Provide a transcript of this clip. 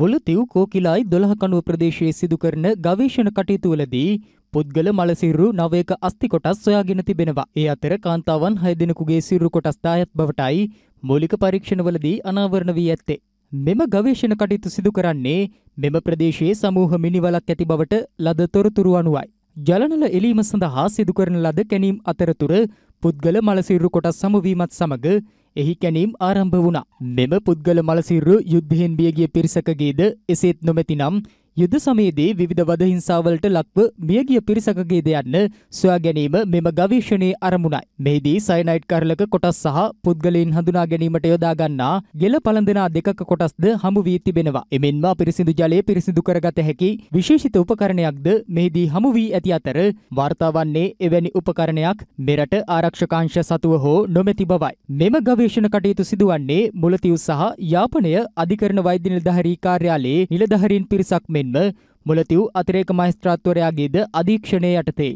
මුලතිව් කෝකිලායි දොළහකණුව ප්‍රදේශයේ සිදු කරන ගවේෂණ කටයුතුවලදී පුද්ගල මලසිරු නවයක අස්ති කොටස් සොයාගෙන තිබෙනවා. ඒ අතර කාන්තාවන් හය දෙනෙකුගේ සිරු කොටස් දායත් බවටයි මූලික පරීක්ෂණවලදී අනාවරණ වී ඇත්තේ. මෙම ගවේෂණ කටයුතු සිදු කරන්නේ මෙම ප්‍රදේශයේ සමූහ මිනිවලක් ඇති බවට ලද තොරතුරු අනුවයි. ජලනල එලීම සඳහා සිදු කරන ලද කැනීම් අතරතුර පුද්ගල මලසිරු කොටස් සමවීමත් සමග එහි කැනීම් ආරම්භ වුණා. මෙම පුද්ගල මලසිරු යුද්ධයෙන් බියගිය පිරිසකගේද එසේත් නොමැතිනම් යුද සමයේදී විවිධ වද හිංසාවලට ලක්ව මියගිය පිරිසකගේ දෙයන්න සොයා ගැනීම මෙම ගවේෂණයේ අරමුණයි. මෙහිදී සයනයිඩ් කරලක කොටස් සහ පුද්ගලයන් හඳුනා ගැනීමට යොදා ගන්නා ගෙල පළඳනා දෙකක කොටස්ද හමු වී තිබෙනවා. එමෙන්ම පිරිසිදු ජලය පිරිසිදු කරගත හැකි විශේෂිත උපකරණයක්ද මෙහිදී හමු වී ඇති අතර වාර්තා වන්නේ එවැනි උපකරණයක් මෙරට ආරක්ෂකාංශ සතුව හෝ නොමැති බවයි. මෙම ගවේෂණ කටයුතු සිදුවන්නේ මුලතිව් සහ යාපනය අධිකරණ වෛද්‍ය නිලධාරී කාර්යාලයේ නිලධාරීන් පිරිසක් මෙන් මෙන්ම මුලතිව් අතිරේක මහේස්ත්‍රාත්වරයාගේද අධීක්ෂණය යටතේ